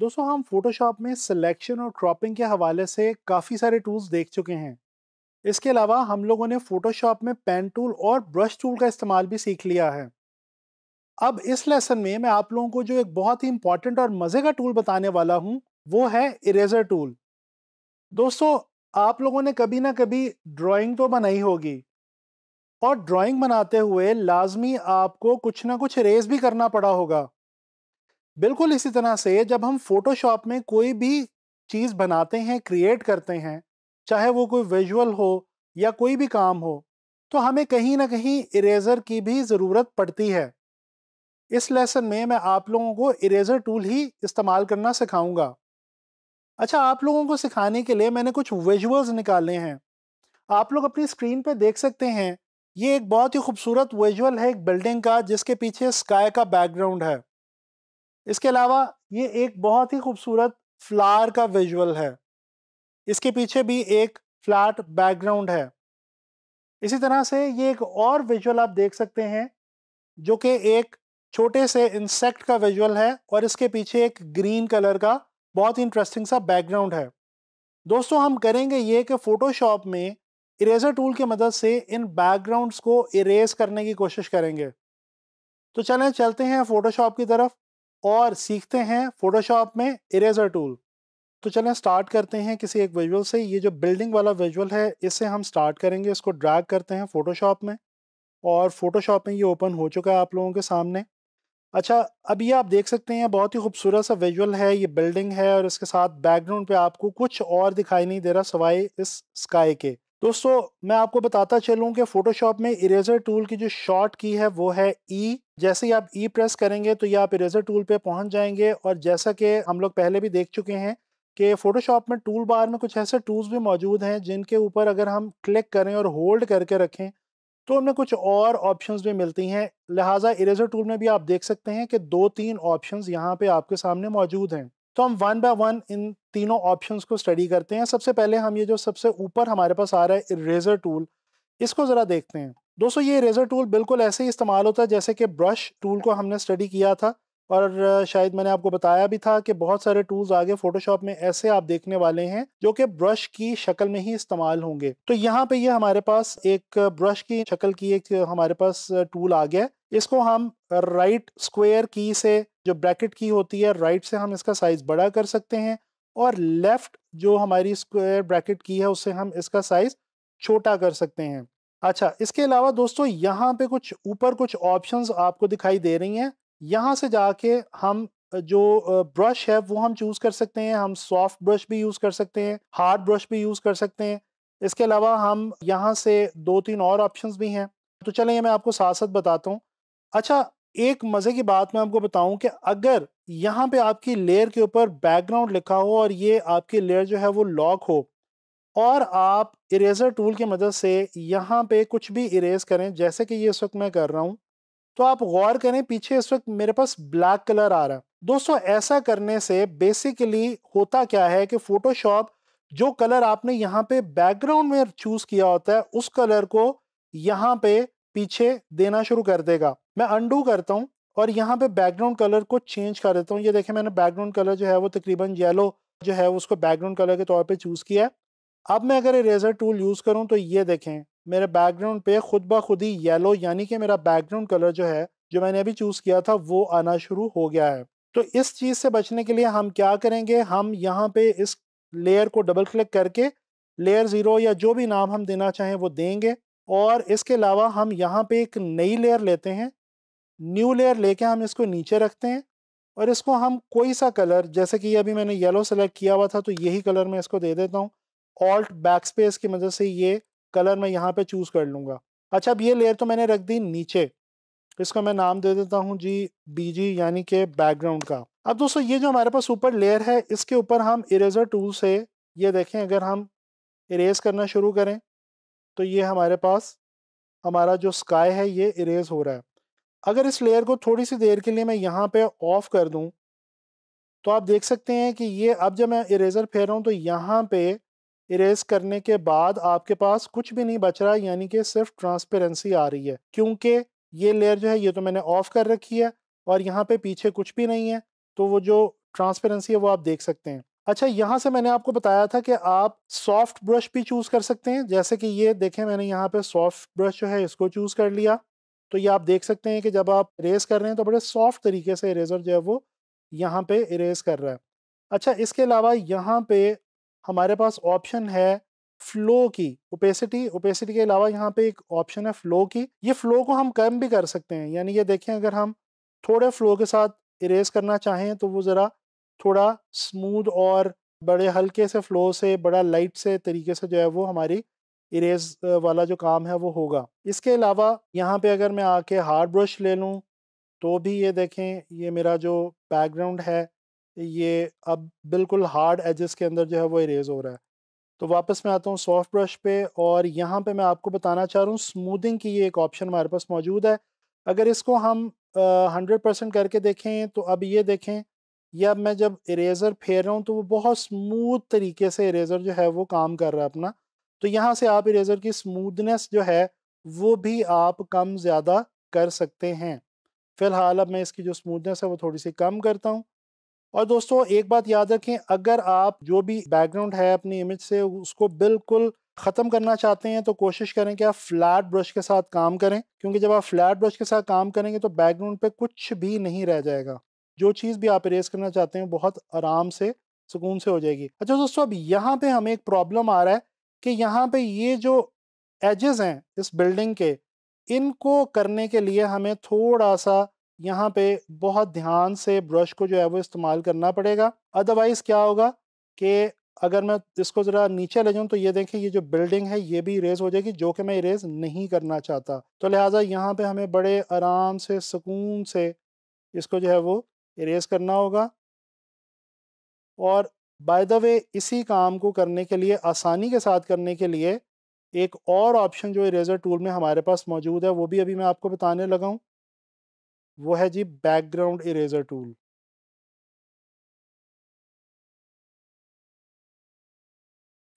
दोस्तों हम फोटोशॉप में सिलेक्शन और क्रॉपिंग के हवाले से काफ़ी सारे टूल्स देख चुके हैं इसके अलावा हम लोगों ने फोटोशॉप में पेन टूल और ब्रश टूल का इस्तेमाल भी सीख लिया है अब इस लेसन में मैं आप लोगों को जो एक बहुत ही इंपॉर्टेंट और मज़े का टूल बताने वाला हूँ वो है इरेजर टूल दोस्तों आप लोगों ने कभी ना कभी ड्राइंग तो बनाई होगी और ड्राइंग बनाते हुए लाजमी आपको कुछ ना कुछ इरेज भी करना पड़ा होगा बिल्कुल इसी तरह से जब हम फोटोशॉप में कोई भी चीज़ बनाते हैं क्रिएट करते हैं चाहे वो कोई विजुअल हो या कोई भी काम हो तो हमें कहीं ना कहीं इरेज़र की भी ज़रूरत पड़ती है इस लेसन में मैं आप लोगों को इरेज़र टूल ही इस्तेमाल करना सिखाऊंगा अच्छा आप लोगों को सिखाने के लिए मैंने कुछ विजुअल्स निकाले हैं आप लोग अपनी स्क्रीन पर देख सकते हैं ये एक बहुत ही खूबसूरत विजुअल है एक बिल्डिंग का जिसके पीछे स्काई का बैकग्राउंड है इसके अलावा ये एक बहुत ही खूबसूरत फ्लावर का विजुअल है इसके पीछे भी एक फ्लैट बैकग्राउंड है इसी तरह से ये एक और विजुअल आप देख सकते हैं जो कि एक छोटे से इंसेक्ट का विजुअल है और इसके पीछे एक ग्रीन कलर का बहुत ही इंटरेस्टिंग सा बैकग्राउंड है दोस्तों हम करेंगे ये कि फ़ोटोशॉप में इरेजर टूल की मदद से इन बैकग्राउंड्स को इरेज करने की कोशिश करेंगे तो चलें चलते हैं फ़ोटोशॉप की तरफ और सीखते हैं फोटोशॉप में इरेजर टूल तो चलें स्टार्ट करते हैं किसी एक विजुअल से ये जो बिल्डिंग वाला विजुअल है इसे हम स्टार्ट करेंगे इसको ड्रैग करते हैं फ़ोटोशॉप में और फ़ोटोशॉप में ये ओपन हो चुका है आप लोगों के सामने अच्छा अब ये आप देख सकते हैं बहुत ही खूबसूरत सा विजुअल है ये बिल्डिंग है और इसके साथ बैकग्राउंड पे आपको कुछ और दिखाई नहीं दे रहा सवाई इस स्काई के दोस्तों मैं आपको बताता चलूँ कि फोटोशॉप में इरेजर टूल की जो शॉर्ट की है वो है ई e. जैसे ही आप ई e प्रेस करेंगे तो ये आप इरेजर टूल पे पहुंच जाएंगे और जैसा कि हम लोग पहले भी देख चुके हैं कि फोटोशॉप में टूल बार में कुछ ऐसे टूल्स भी मौजूद हैं जिनके ऊपर अगर हम क्लिक करें और होल्ड करके रखें तो उनमें कुछ और ऑप्शन भी मिलती हैं लिहाजा इरेजर टूल में भी आप देख सकते हैं कि दो तीन ऑप्शन यहाँ पर आपके सामने मौजूद हैं तो हम वन बाय वन इन तीनों ऑप्शंस को स्टडी करते हैं सबसे पहले हम ये जो सबसे ऊपर हमारे पास आ रहा है इरेजर टूल इसको ज़रा देखते हैं दोस्तों ये इरेजर टूल बिल्कुल ऐसे ही इस्तेमाल होता है जैसे कि ब्रश टूल को हमने स्टडी किया था और शायद मैंने आपको बताया भी था कि बहुत सारे टूल्स आगे फोटोशॉप में ऐसे आप देखने वाले हैं जो कि ब्रश की शक्ल में ही इस्तेमाल होंगे तो यहाँ पे ये यह हमारे पास एक ब्रश की शक्ल की एक हमारे पास टूल आ गया इसको हम राइट स्क्वायर की से जो ब्रैकेट की होती है राइट से हम इसका साइज बड़ा कर सकते हैं और लेफ्ट जो हमारी स्क्वायर ब्रैकेट की है उससे हम इसका साइज छोटा कर सकते हैं अच्छा इसके अलावा दोस्तों यहाँ पे कुछ ऊपर कुछ ऑप्शंस आपको दिखाई दे रही हैं यहाँ से जाके हम जो ब्रश है वो हम चूज़ कर सकते हैं हम सॉफ्ट ब्रश भी यूज़ कर सकते हैं हार्ड ब्रश भी यूज़ कर सकते हैं इसके अलावा हम यहाँ से दो तीन और ऑप्शंस भी हैं तो चलें मैं आपको साथ साथ बताता हूँ अच्छा एक मज़े की बात मैं आपको बताऊं कि अगर यहाँ पे आपकी लेयर के ऊपर बैकग्राउंड लिखा हो और ये आपकी लेयर जो है वो लॉक हो और आप इरेज़र टूल की मदद से यहाँ पे कुछ भी इरेज करें जैसे कि ये इस वक्त मैं कर रहा हूँ तो आप गौर करें पीछे इस वक्त मेरे पास ब्लैक कलर आ रहा है दोस्तों ऐसा करने से बेसिकली होता क्या है कि फोटोशॉप जो कलर आपने यहाँ पे बैकग्राउंड में चूज किया होता है उस कलर को यहाँ पे पीछे देना शुरू कर देगा मैं अंडू करता हूँ और यहाँ पे बैकग्राउंड कलर को चेंज कर देता हूँ ये देखें मैंने बैकग्राउंड कलर जो है वो तकरीबन येलो जो है उसको बैकग्राउंड कलर के तौर पर चूज़ किया है अब मैं अगर इरेजर टूल यूज़ करूँ तो ये देखें मेरे बैकग्राउंड पे खुद ब खुद ही येलो यानी कि मेरा बैकग्राउंड कलर जो है जो मैंने अभी चूज़ किया था वो आना शुरू हो गया है तो इस चीज़ से बचने के लिए हम क्या करेंगे हम यहाँ पे इस लेयर को डबल क्लिक करके लेयर ज़ीरो या जो भी नाम हम देना चाहें वो देंगे और इसके अलावा हम यहाँ पे एक नई लेयर लेते हैं न्यू लेयर लेके हम इसको नीचे रखते हैं और इसको हम कोई सा कलर जैसे कि अभी मैंने येलो सेलेक्ट किया हुआ था तो यही कलर मैं इसको दे देता हूँ ऑल्ट बैक स्पेस की मदद से ये कलर मैं यहाँ पे चूज़ कर लूँगा अच्छा अब ये लेयर तो मैंने रख दी नीचे इसका मैं नाम दे देता हूँ जी बीजी यानी कि बैकग्राउंड का अब दोस्तों ये जो हमारे पास ऊपर लेयर है इसके ऊपर हम इरेजर टूल से ये देखें अगर हम इरेज करना शुरू करें तो ये हमारे पास हमारा जो स्काई है ये इरेज हो रहा है अगर इस लेयर को थोड़ी सी देर के लिए मैं यहाँ पे ऑफ कर दूँ तो आप देख सकते हैं कि ये अब जब मैं इरेजर फेर रहा हूँ तो यहाँ पे इरेज करने के बाद आपके पास कुछ भी नहीं बच रहा है यानी कि सिर्फ ट्रांसपेरेंसी आ रही है क्योंकि ये लेयर जो है ये तो मैंने ऑफ कर रखी है और यहाँ पे पीछे कुछ भी नहीं है तो वो जो ट्रांसपेरेंसी है वो आप देख सकते हैं अच्छा यहाँ से मैंने आपको बताया था कि आप सॉफ्ट ब्रश भी चूज़ कर सकते हैं जैसे कि ये देखें मैंने यहाँ पे सॉफ्ट ब्रश जो है इसको चूज़ कर लिया तो ये आप देख सकते हैं कि जब आप इरेज कर रहे हैं तो बड़े सॉफ्ट तरीके से इरेजर जो है वो यहाँ पे इरेज कर रहा है अच्छा इसके अलावा यहाँ पे हमारे पास ऑप्शन है फ्लो की ओपेसिटी ओपेसिटी के अलावा यहाँ पे एक ऑप्शन है फ्लो की ये फ्लो को हम कम भी कर सकते हैं यानी ये देखें अगर हम थोड़े फ्लो के साथ इरेज करना चाहें तो वो ज़रा थोड़ा स्मूद और बड़े हल्के से फ्लो से बड़ा लाइट से तरीके से जो है वो हमारी इरेज वाला जो काम है वो होगा इसके अलावा यहाँ पे अगर मैं आके हार्ड ब्रश ले लूँ तो भी ये देखें ये मेरा जो बैकग्राउंड है ये अब बिल्कुल हार्ड एजेस के अंदर जो है वो इरेज हो रहा है तो वापस मैं आता हूँ सॉफ्ट ब्रश पे और यहाँ पे मैं आपको बताना चाह रहा हूँ स्मूदिंग की ये एक ऑप्शन हमारे पास मौजूद है अगर इसको हम हंड्रेड परसेंट करके देखें तो अब ये देखें या मैं जब इरेज़र फेर रहा हूँ तो वो बहुत स्मूथ तरीके से इरेज़र जो है वो काम कर रहा है अपना तो यहाँ से आप इरेज़र की स्मूदनेस जो है वो भी आप कम ज़्यादा कर सकते हैं फ़िलहाल अब मैं इसकी जो स्मूदनेस है वो थोड़ी सी कम करता हूँ और दोस्तों एक बात याद रखें अगर आप जो भी बैकग्राउंड है अपनी इमेज से उसको बिल्कुल ख़त्म करना चाहते हैं तो कोशिश करें कि आप फ्लैट ब्रश के साथ काम करें क्योंकि जब आप फ्लैट ब्रश के साथ काम करेंगे तो बैकग्राउंड पे कुछ भी नहीं रह जाएगा जो चीज़ भी आप इरेज करना चाहते हैं बहुत आराम से सुकून से हो जाएगी अच्छा दोस्तों अब यहाँ पर हमें एक प्रॉब्लम आ रहा है कि यहाँ पर ये जो एजेस हैं इस बिल्डिंग के इनको करने के लिए हमें थोड़ा सा यहाँ पे बहुत ध्यान से ब्रश को जो है वो इस्तेमाल करना पड़ेगा अदरवाइज़ क्या होगा कि अगर मैं इसको ज़रा नीचे ले जाऊँ तो ये देखें ये जो बिल्डिंग है ये भी इरेज हो जाएगी जो कि मैं इरेज नहीं करना चाहता तो लिहाजा यहाँ पे हमें बड़े आराम से सुकून से इसको जो है वो इरेज करना होगा और बाय द वे इसी काम को करने के लिए आसानी के साथ करने के लिए एक और ऑप्शन जो इरेज़र टूल में हमारे पास मौजूद है वो भी अभी मैं आपको बताने लगाऊँ वो है जी बैकग्राउंड इरेजर टूल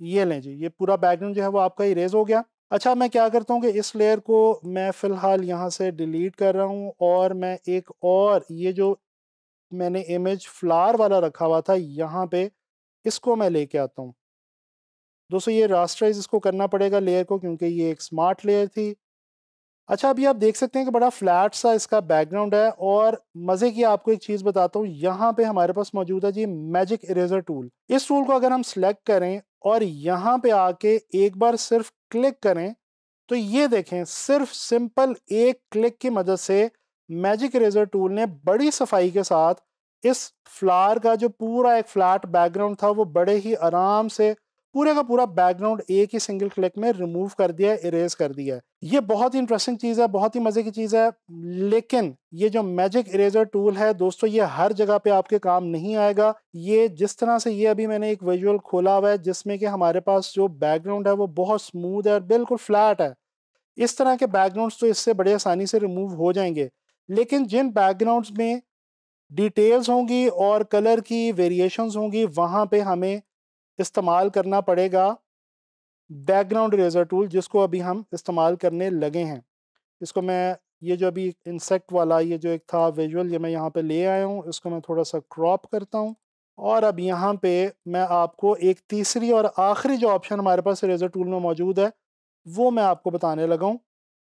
ये लें जी ये पूरा बैकग्राउंड जो है वो आपका इरेज हो गया अच्छा मैं क्या करता हूँ कि इस लेयर को मैं फ़िलहाल यहाँ से डिलीट कर रहा हूँ और मैं एक और ये जो मैंने इमेज फ्लावर वाला रखा हुआ था यहाँ पे इसको मैं लेके आता हूँ दोस्तों ये रास्टराइज इसको करना पड़ेगा लेयर को क्योंकि ये एक स्मार्ट लेयर थी अच्छा अभी आप देख सकते हैं कि बड़ा फ्लैट सा इसका बैकग्राउंड है और मज़े की आपको एक चीज़ बताता हूँ यहाँ पे हमारे पास मौजूद है जी मैजिक इरेजर टूल इस टूल को अगर हम सिलेक्ट करें और यहाँ पे आके एक बार सिर्फ क्लिक करें तो ये देखें सिर्फ सिंपल एक क्लिक की मदद से मैजिक इरेजर टूल ने बड़ी सफाई के साथ इस फ्लावर का जो पूरा एक फ्लैट बैकग्राउंड था वो बड़े ही आराम से पूरे का पूरा बैकग्राउंड एक ही सिंगल क्लिक में रिमूव कर दिया है इरेज कर दिया है ये बहुत ही इंटरेस्टिंग चीज़ है बहुत ही मज़े की चीज़ है लेकिन ये जो मैजिक इरेजर टूल है दोस्तों ये हर जगह पे आपके काम नहीं आएगा ये जिस तरह से ये अभी मैंने एक विजुअल खोला हुआ है जिसमें कि हमारे पास जो बैकग्राउंड है वो बहुत स्मूथ है और बिल्कुल फ्लैट है इस तरह के बैकग्राउंड तो इससे बड़े आसानी से रिमूव हो जाएंगे लेकिन जिन बैकग्राउंड में डिटेल्स होंगी और कलर की वेरिएशंस होंगी वहाँ पे हमें इस्तेमाल करना पड़ेगा बैकग्राउंड रेजर टूल जिसको अभी हम इस्तेमाल करने लगे हैं इसको मैं ये जो अभी इंसेक्ट वाला ये जो एक था विजुअल ये मैं यहाँ पे ले आया हूँ इसको मैं थोड़ा सा क्रॉप करता हूँ और अब यहाँ पे मैं आपको एक तीसरी और आखिरी जो ऑप्शन हमारे पास रेजर टूल में मौजूद है वो मैं आपको बताने लगा हूँ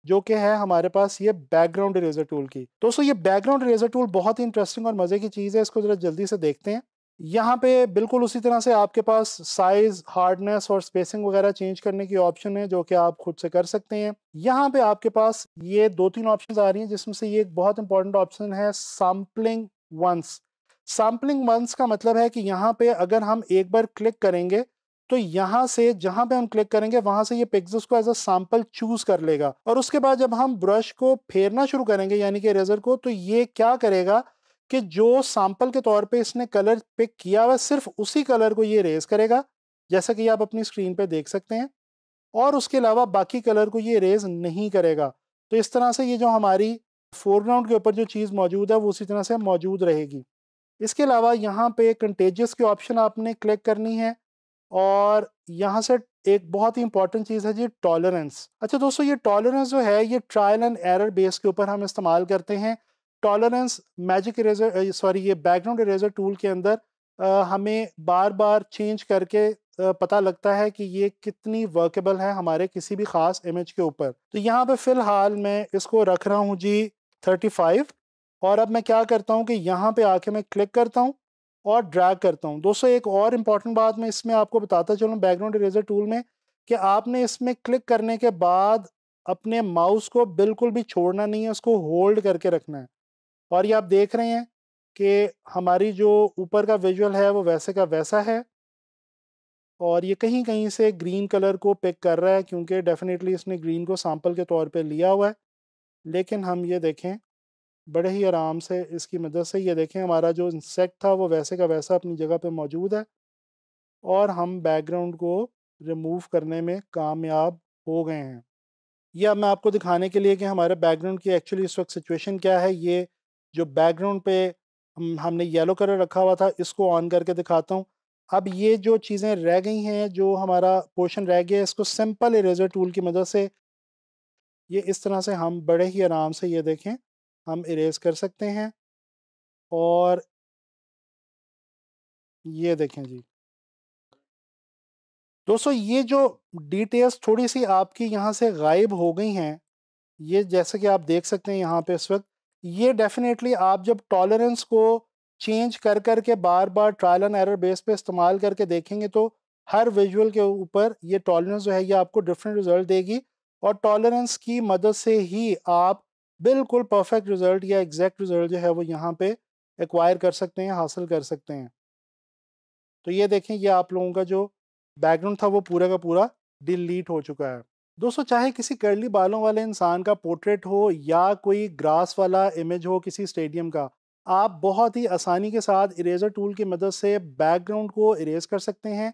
जो कि है हमारे पास ये बैकग्राउंड रेजर टूल की दोस्तों ये बैकग्राउंड रेजर टूल बहुत ही इंटरेस्टिंग और मज़े की चीज़ है इसको ज़रा जल्दी से देखते हैं यहाँ पे बिल्कुल उसी तरह से आपके पास साइज हार्डनेस और स्पेसिंग वगैरह चेंज करने की ऑप्शन है जो कि आप खुद से कर सकते हैं यहाँ पे आपके पास ये दो तीन ऑप्शन आ रही हैं जिसमें से ये एक बहुत इंपॉर्टेंट ऑप्शन है सैम्पलिंग वंस सैम्पलिंग वंस का मतलब है कि यहाँ पे अगर हम एक बार क्लिक करेंगे तो यहाँ से जहाँ पे हम क्लिक करेंगे वहाँ से ये पिक्सल्स को एज अ सैम्पल चूज कर लेगा और उसके बाद जब हम ब्रश को फेरना शुरू करेंगे यानी कि रेजर को तो ये क्या करेगा कि जो सैंपल के तौर पे इसने कलर पिक किया हुआ सिर्फ उसी कलर को ये रेज करेगा जैसा कि आप अपनी स्क्रीन पे देख सकते हैं और उसके अलावा बाकी कलर को ये रेज नहीं करेगा तो इस तरह से ये जो हमारी फोरग्राउंड के ऊपर जो चीज़ मौजूद है वो उसी तरह से मौजूद रहेगी इसके अलावा यहाँ पे कंटेजियस के ऑप्शन आपने क्लिक करनी है और यहाँ से एक बहुत ही इंपॉर्टेंट चीज़ है जी टॉलरेंस अच्छा दोस्तों ये टॉलरेंस जो है ये ट्रायल एंड एरर बेस के ऊपर हम इस्तेमाल करते हैं टॉलरेंस मैजिक इरेजर सॉरी ये बैकग्राउंड इरेजर टूल के अंदर आ, uh, हमें बार बार चेंज करके आ, uh, पता लगता है कि ये कितनी वर्केबल है हमारे किसी भी ख़ास इमेज के ऊपर तो यहाँ पे फ़िलहाल मैं इसको रख रहा हूँ जी 35 और अब मैं क्या करता हूँ कि यहाँ पे आके मैं क्लिक करता हूँ और ड्रैग करता हूँ दोस्तों एक और इम्पॉर्टेंट बात मैं इसमें आपको बताता चलूँ बैकग्राउंड इरेजर टूल में कि आपने इसमें क्लिक करने के बाद अपने माउस को बिल्कुल भी छोड़ना नहीं है उसको होल्ड करके रखना है और ये आप देख रहे हैं कि हमारी जो ऊपर का विजुअल है वो वैसे का वैसा है और ये कहीं कहीं से ग्रीन कलर को पिक कर रहा है क्योंकि डेफिनेटली इसने ग्रीन को सैम्पल के तौर पे लिया हुआ है लेकिन हम ये देखें बड़े ही आराम से इसकी मदद से ये देखें हमारा जो इंसेक्ट था वो वैसे का वैसा अपनी जगह पे मौजूद है और हम बैकग्राउंड को रिमूव करने में कामयाब हो गए हैं यह मैं आपको दिखाने के लिए कि हमारे बैकग्राउंड की एक्चुअली इस वक्त सिचुएशन क्या है ये जो बैकग्राउंड पे हम हमने येलो कलर रखा हुआ था इसको ऑन करके दिखाता हूँ अब ये जो चीज़ें रह गई हैं जो हमारा पोर्शन रह गया है इसको सिंपल इरेजर टूल की मदद से ये इस तरह से हम बड़े ही आराम से ये देखें हम इरेज कर सकते हैं और ये देखें जी दोस्तों ये जो डिटेल्स थोड़ी सी आपकी यहाँ से गायब हो गई हैं ये जैसे कि आप देख सकते हैं यहाँ पे इस वक्त ये डेफिनेटली आप जब टॉलरेंस को चेंज कर कर के बार बार ट्रायल एंड एरर बेस पे इस्तेमाल करके देखेंगे तो हर विजुअल के ऊपर ये टॉलरेंस जो है ये आपको डिफरेंट रिजल्ट देगी और टॉलरेंस की मदद से ही आप बिल्कुल परफेक्ट रिजल्ट या एग्जैक्ट रिजल्ट जो है वो यहाँ पे एक्वायर कर सकते हैं हासिल कर सकते हैं तो ये देखें ये आप लोगों का जो बैकग्राउंड था वो पूरा का पूरा डिलीट हो चुका है दोस्तों चाहे किसी कर्ली बालों वाले इंसान का पोर्ट्रेट हो या कोई ग्रास वाला इमेज हो किसी स्टेडियम का आप बहुत ही आसानी के साथ इरेज़र टूल की मदद से बैकग्राउंड को इरेज़ कर सकते हैं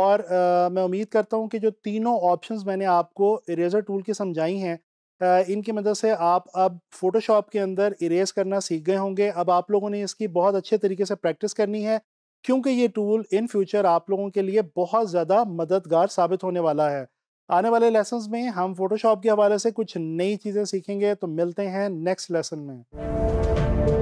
और आ, मैं उम्मीद करता हूँ कि जो तीनों ऑप्शंस मैंने आपको इरेज़र टूल की समझाई हैं इनकी मदद से आप अब फ़ोटोशॉप के अंदर इरेज़ करना सीख गए होंगे अब आप लोगों ने इसकी बहुत अच्छे तरीके से प्रैक्टिस करनी है क्योंकि ये टूल इन फ्यूचर आप लोगों के लिए बहुत ज़्यादा मददगार साबित होने वाला है आने वाले लेसन में हम फोटोशॉप के हवाले से कुछ नई चीज़ें सीखेंगे तो मिलते हैं नेक्स्ट लेसन में